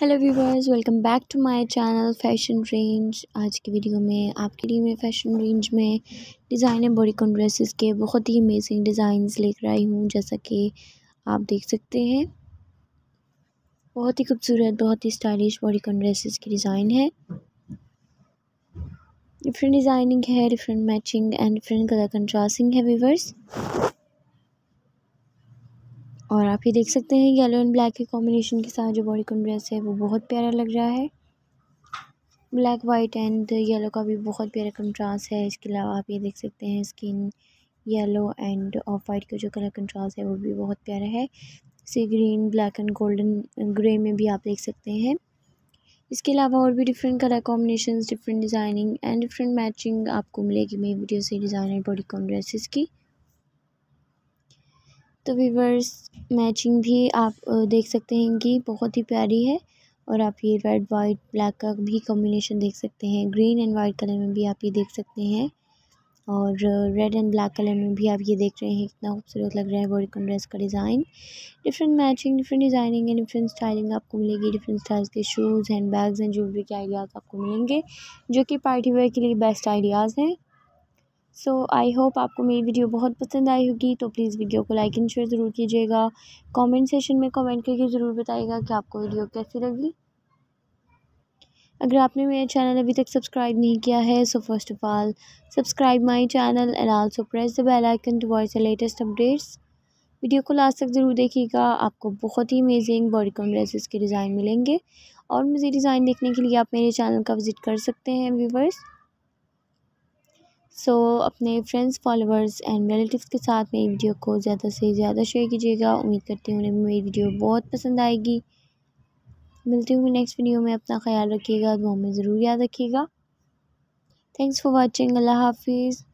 hello viewers welcome back to my channel fashion range आज की video में आपके लिए मैं फैशन रेंज में डिज़ाइनर बॉडीकॉन ड्रेसेस के बहुत ही अमेजिंग डिज़ाइंस लेकर आई हूँ जैसा कि आप देख सकते हैं बहुत ही खूबसूरत बहुत ही स्टाइलिश बॉडीकॉन ड्रेसेस की डिज़ाइन है डिफरेंट डिज़ाइनिंग है different matching and different colour contrasting है व्यूवर्स आप ये देख सकते हैं येलो एंड ब्लैक के कॉम्बिनेशन के साथ जो बॉडी कॉन ड्रेस है वो बहुत प्यारा लग रहा है ब्लैक वाइट एंड येलो का भी बहुत प्यारा कंट्रास्ट है इसके अलावा आप ये देख सकते हैं skin yellow and off white का जो कलर कंट्रास्ट है वो भी बहुत प्यारा है इसे green black and golden grey में भी आप देख सकते हैं इसके अलावा और भी different colour combination different designing and different matching आपको मिलेगी मेरी वीडियो से डिज़ाइनर बॉडी कॉन ड्रेसेस की तो वीवर्स मैचिंग भी आप देख सकते हैं कि बहुत ही प्यारी है और आप ये रेड वाइट ब्लैक का भी कॉम्बिनेशन देख सकते हैं ग्रीन एंड वाइट कलर में भी आप ये देख सकते हैं और रेड एंड ब्लैक कलर में भी आप ये देख रहे हैं कितना खूबसूरत लग रहा है वर्कम ड्रेस का design different matching different designing and different styling आपको मिलेगी डिफरेंट स्टाइल्स के shoes handbags and jewellery के आइडियाज़ आपको मिलेंगे जो कि पार्टी वेयर के लिए बेस्ट आइडियाज़ हैं सो आई होप आपको मेरी वीडियो बहुत पसंद आई होगी तो प्लीज़ वीडियो को लाइक एंड शेयर ज़रूर कीजिएगा कमेंट सेशन में कमेंट करके ज़रूर बताइएगा कि आपको वीडियो कैसी लगी अगर आपने मेरा चैनल अभी तक सब्सक्राइब नहीं किया है so first of all subscribe my channel and also press the bell icon to watch the latest updates video को लास्ट तक ज़रूर देखिएगा आपको बहुत ही अमेजिंग बॉडीकॉन ड्रेसेस के डिज़ाइन मिलेंगे और मुझे डिज़ाइन देखने के लिए आप मेरे चैनल का विज़िट कर सकते हैं व्यूवर्स सो so, अपने फ्रेंड्स फॉलोअर्स एंड रिलेटिव्स के साथ मेरी वीडियो को ज़्यादा से ज़्यादा शेयर कीजिएगा उम्मीद करती हूँ उन्हें मेरी वीडियो बहुत पसंद आएगी मिलती हूँ नेक्स्ट वीडियो में अपना ख्याल रखिएगा दुआ में ज़रूर याद रखिएगा थैंक्स फॉर वॉचिंग अल्लाह हाफिज़